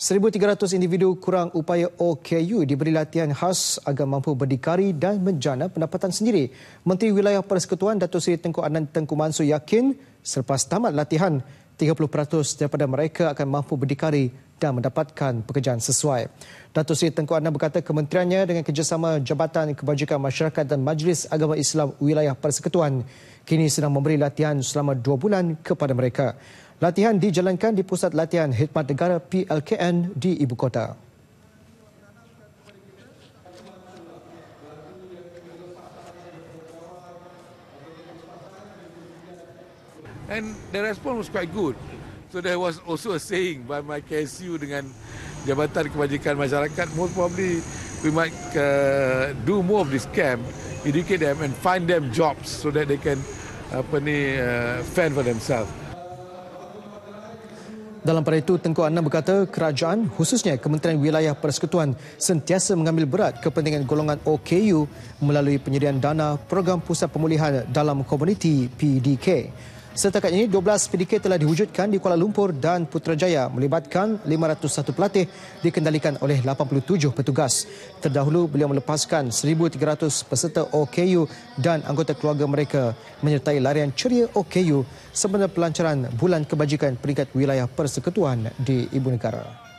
1,300 individu kurang upaya OKU diberi latihan khas agar mampu berdikari dan menjana pendapatan sendiri. Menteri Wilayah Persekutuan Datuk Seri Tengku Anand Tengku Mansu yakin selepas tamat latihan, 30% daripada mereka akan mampu berdikari dan mendapatkan pekerjaan sesuai. Datuk Seri Tengku Adnan berkata kementeriannya dengan kerjasama Jabatan Kebajikan Masyarakat dan Majlis Agama Islam Wilayah Persekutuan kini sedang memberi latihan selama dua bulan kepada mereka. Latihan dijalankan di Pusat Latihan Hikmat Negara PLKN di Ibu Kota. And the response was quite good. So there was also a saying by my KSU dengan Jabatan Kebajikan Masyarakat, most probably we might uh, do more of this camp, educate them and find them jobs so that they can apa ni, uh, fend for themselves. Dalam pada itu, Tengku Anam berkata kerajaan, khususnya Kementerian Wilayah Persekutuan, sentiasa mengambil berat kepentingan golongan OKU melalui penyediaan dana program pusat pemulihan dalam komuniti PDK. Setakat ini, 12 PDK telah diwujudkan di Kuala Lumpur dan Putrajaya melibatkan 501 pelatih dikendalikan oleh 87 petugas. Terdahulu, beliau melepaskan 1,300 peserta OKU dan anggota keluarga mereka menyertai larian ceria OKU sempena pelancaran Bulan Kebajikan Peringkat Wilayah Persekutuan di Ibu Negara.